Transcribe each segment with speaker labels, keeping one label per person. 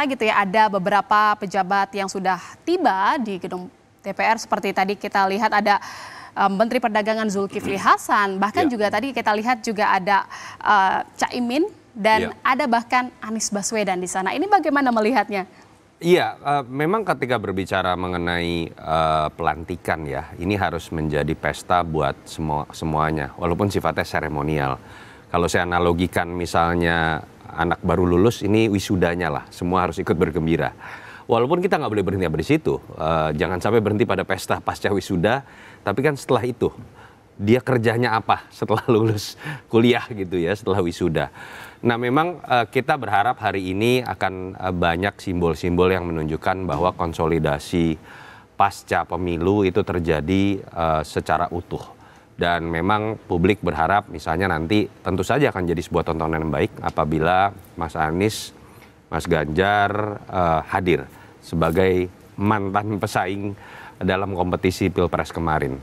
Speaker 1: gitu ya ada beberapa pejabat yang sudah tiba di gedung DPR seperti tadi kita lihat ada um, Menteri Perdagangan Zulkifli Hasan bahkan ya. juga tadi kita lihat juga ada uh, eh, Caimin dan ya. ada bahkan Anies Baswedan di sana. Ini bagaimana melihatnya?
Speaker 2: Iya, uh, memang ketika berbicara mengenai uh, pelantikan ya, ini harus menjadi pesta buat semua semuanya, walaupun sifatnya seremonial. Kalau saya analogikan misalnya anak baru lulus ini wisudanya lah, semua harus ikut bergembira. Walaupun kita nggak boleh berhenti di situ, uh, jangan sampai berhenti pada pesta pasca wisuda, tapi kan setelah itu dia kerjanya apa setelah lulus kuliah gitu ya, setelah wisuda. Nah memang uh, kita berharap hari ini akan uh, banyak simbol-simbol yang menunjukkan bahwa konsolidasi pasca pemilu itu terjadi uh, secara utuh dan memang publik berharap misalnya nanti tentu saja akan jadi sebuah tontonan yang baik apabila Mas Anies, Mas Ganjar uh, hadir sebagai mantan pesaing dalam kompetisi Pilpres kemarin.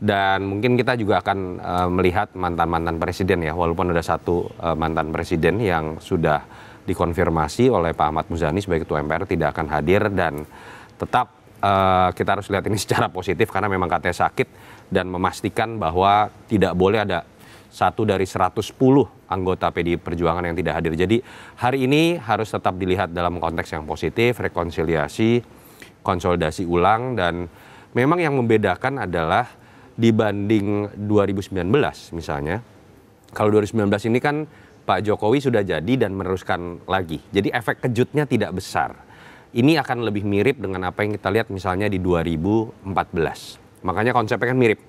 Speaker 2: Dan mungkin kita juga akan uh, melihat mantan-mantan presiden ya, walaupun ada satu uh, mantan presiden yang sudah dikonfirmasi oleh Pak Ahmad Muzani sebagai Ketua MPR tidak akan hadir dan tetap Eh, kita harus lihat ini secara positif karena memang katanya sakit dan memastikan bahwa tidak boleh ada satu dari 110 anggota PDI Perjuangan yang tidak hadir. Jadi hari ini harus tetap dilihat dalam konteks yang positif, rekonsiliasi, konsolidasi ulang dan memang yang membedakan adalah dibanding 2019 misalnya. Kalau 2019 ini kan Pak Jokowi sudah jadi dan meneruskan lagi. Jadi efek kejutnya tidak besar ini akan lebih mirip dengan apa yang kita lihat misalnya di 2014. Makanya konsepnya kan mirip.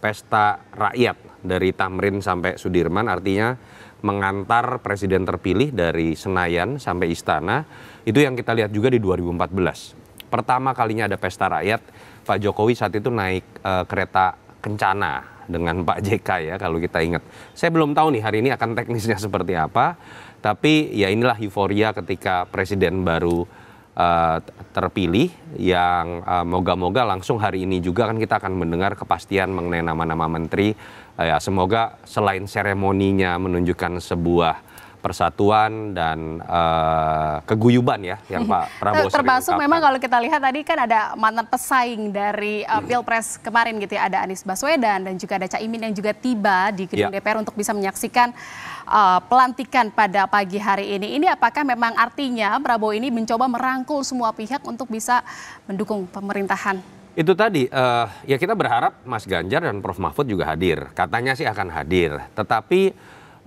Speaker 2: Pesta rakyat dari Tamrin sampai Sudirman artinya mengantar presiden terpilih dari Senayan sampai istana. Itu yang kita lihat juga di 2014. Pertama kalinya ada pesta rakyat, Pak Jokowi saat itu naik e, kereta kencana dengan Pak JK ya kalau kita ingat. Saya belum tahu nih hari ini akan teknisnya seperti apa, tapi ya inilah euforia ketika presiden baru Eh, terpilih yang semoga eh, moga uh, langsung hari ini juga kan kita akan mendengar kepastian mengenai nama-nama menteri. Uh, ya, semoga selain seremoninya menunjukkan sebuah persatuan dan uh, keguyuban ya yang Pak Prabowo termasuk memang
Speaker 1: kalau kita lihat tadi kan ada mantan pesaing dari uh, Pilpres kemarin gitu ya ada Anies Baswedan dan juga ada Caimin yang juga tiba di gedung ya. DPR untuk bisa menyaksikan uh, pelantikan pada pagi hari ini. Ini apakah memang artinya Prabowo ini mencoba merangkul semua pihak untuk bisa mendukung pemerintahan
Speaker 2: itu tadi uh, ya kita berharap Mas Ganjar dan Prof Mahfud juga hadir. Katanya sih akan hadir, tetapi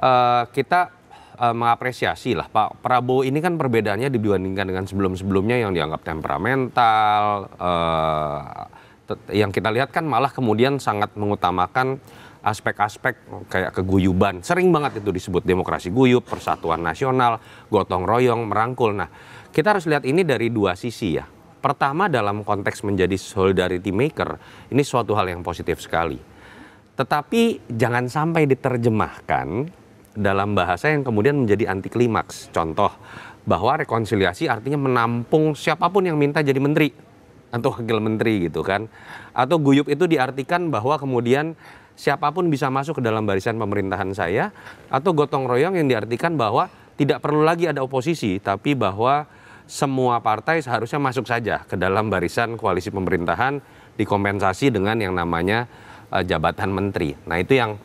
Speaker 2: uh, kita uh, mengapresiasi lah Pak Prabowo ini kan perbedaannya dibandingkan dengan sebelum-sebelumnya yang dianggap temperamental, uh, yang kita lihat kan malah kemudian sangat mengutamakan aspek-aspek kayak keguyuban. Sering banget itu disebut demokrasi guyub, persatuan nasional, gotong royong, merangkul. Nah, kita harus lihat ini dari dua sisi ya. Pertama dalam konteks menjadi solidarity maker, ini suatu hal yang positif sekali. Tetapi jangan sampai diterjemahkan dalam bahasa yang kemudian menjadi anti klimaks. Contoh bahwa rekonsiliasi artinya menampung siapapun yang minta jadi menteri atau wakil menteri gitu kan. Atau guyup itu diartikan bahwa kemudian siapapun bisa masuk ke dalam barisan pemerintahan saya atau gotong royong yang diartikan bahwa tidak perlu lagi ada oposisi tapi bahwa semua partai seharusnya masuk saja ke dalam barisan koalisi pemerintahan dikompensasi dengan yang namanya eh, jabatan menteri. Nah, itu yang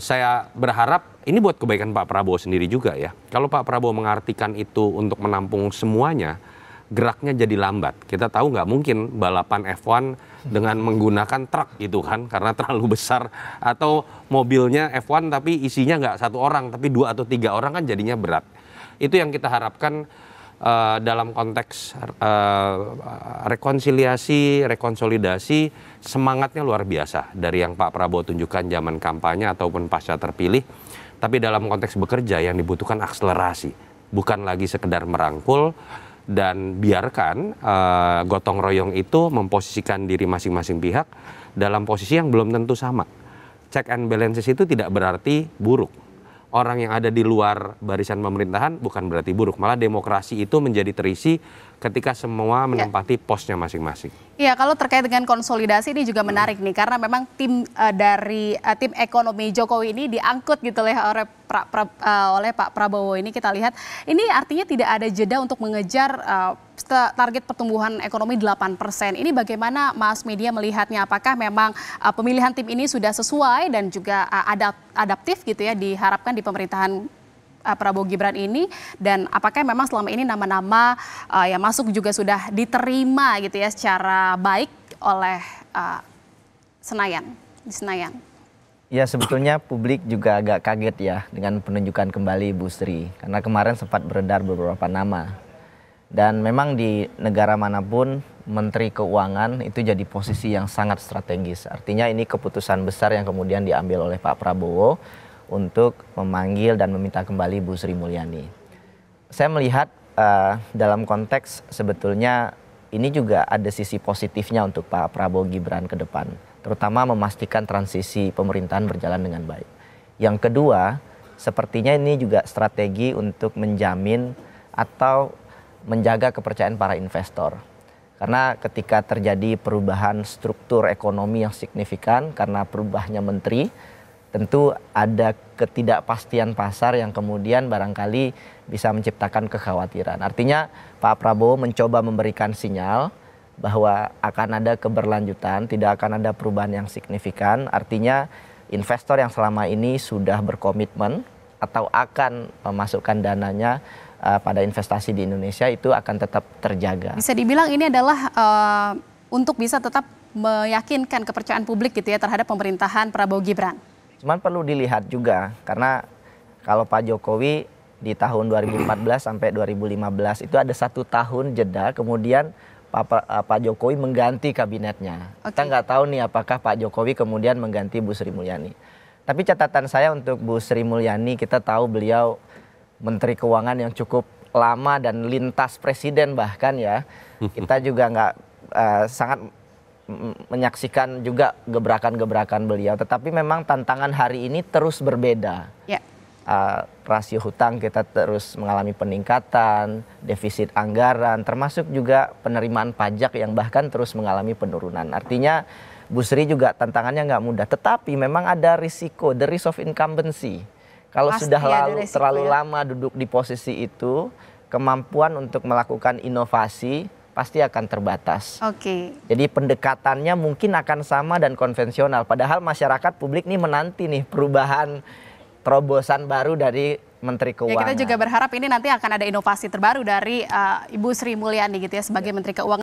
Speaker 2: saya berharap ini buat kebaikan Pak Prabowo sendiri juga ya. Kalau Pak Prabowo mengartikan itu untuk menampung semuanya, geraknya jadi lambat. Kita tahu nggak mungkin balapan F1 dengan menggunakan truk gitu kan karena terlalu besar atau mobilnya F1 tapi isinya nggak satu orang tapi dua atau tiga orang kan jadinya berat. Itu yang kita harapkan uh, dalam konteks uh, rekonsiliasi, rekonsolidasi, semangatnya luar biasa dari yang Pak Prabowo tunjukkan zaman kampanye ataupun pasca terpilih. Tapi dalam konteks bekerja yang dibutuhkan akselerasi, bukan lagi sekedar merangkul dan biarkan uh, gotong royong itu memposisikan diri masing-masing pihak dalam posisi yang belum tentu sama. Check and balances itu tidak berarti buruk orang yang ada di luar barisan pemerintahan bukan berarti buruk. Malah demokrasi itu menjadi terisi ketika semua iya. menempati ya. posnya masing-masing.
Speaker 1: Iya, kalau terkait dengan konsolidasi ini juga menarik hmm. nih karena memang tim uh, dari uh, tim ekonomi Jokowi ini diangkut gitu oleh eh, oleh Pak Prabowo ini kita lihat ini artinya tidak ada jeda untuk mengejar uh, target pertumbuhan ekonomi 8 persen. Ini bagaimana Mas Media melihatnya? Apakah memang uh, pemilihan tim ini sudah sesuai dan juga uh, adap adaptif gitu ya diharapkan di pemerintahan uh, Prabowo Gibran ini dan apakah memang selama ini nama-nama uh, yang masuk juga sudah diterima gitu ya secara baik oleh uh, Senayan di Senayan.
Speaker 3: Ya sebetulnya publik juga agak kaget ya dengan penunjukan kembali Bu Sri karena kemarin sempat beredar beberapa nama dan memang di negara manapun Menteri Keuangan itu jadi posisi yang sangat strategis. Artinya ini keputusan besar yang kemudian diambil oleh Pak Prabowo untuk memanggil dan meminta kembali Bu Sri Mulyani. Saya melihat uh, dalam konteks sebetulnya ini juga ada sisi positifnya untuk Pak Prabowo Gibran ke depan, terutama memastikan transisi pemerintahan berjalan dengan baik. Yang kedua, sepertinya ini juga strategi untuk menjamin atau menjaga kepercayaan para investor. Karena ketika terjadi perubahan struktur ekonomi yang signifikan karena perubahnya menteri, tentu ada ketidakpastian pasar yang kemudian barangkali bisa menciptakan kekhawatiran. Artinya Pak Prabowo mencoba memberikan sinyal bahwa akan ada keberlanjutan, tidak akan ada perubahan yang signifikan. Artinya investor yang selama ini sudah berkomitmen atau akan memasukkan dananya uh, pada investasi di Indonesia itu akan tetap terjaga. Bisa
Speaker 1: dibilang ini adalah uh, untuk bisa tetap meyakinkan kepercayaan publik gitu ya terhadap pemerintahan Prabowo Gibran.
Speaker 3: Cuman perlu dilihat juga karena kalau Pak Jokowi di tahun 2014 sampai 2015 itu ada satu tahun jeda kemudian Pak, uh, Pak Jokowi mengganti kabinetnya. Okay. Kita nggak tahu nih apakah Pak Jokowi kemudian mengganti Bu Sri Mulyani. Tapi catatan saya untuk Bu Sri Mulyani kita tahu beliau menteri keuangan yang cukup lama dan lintas presiden bahkan ya kita juga nggak uh, sangat menyaksikan juga gebrakan-gebrakan beliau. Tetapi memang tantangan hari ini terus berbeda. Ya. Uh, rasio hutang kita terus mengalami peningkatan, defisit anggaran, termasuk juga penerimaan pajak yang bahkan terus mengalami penurunan. Artinya Bu Sri juga tantangannya nggak mudah. Tetapi memang ada risiko the risk of incumbency kalau Pasti sudah lalu, terlalu ya. lama duduk di posisi itu, kemampuan untuk melakukan inovasi pasti akan terbatas. Oke. Okay. Jadi pendekatannya mungkin akan sama dan konvensional. Padahal masyarakat publik nih menanti nih perubahan terobosan baru dari Menteri Keuangan. Ya, kita
Speaker 1: juga berharap ini nanti akan ada inovasi terbaru dari uh, Ibu Sri Mulyani gitu ya sebagai ya. Menteri Keuangan.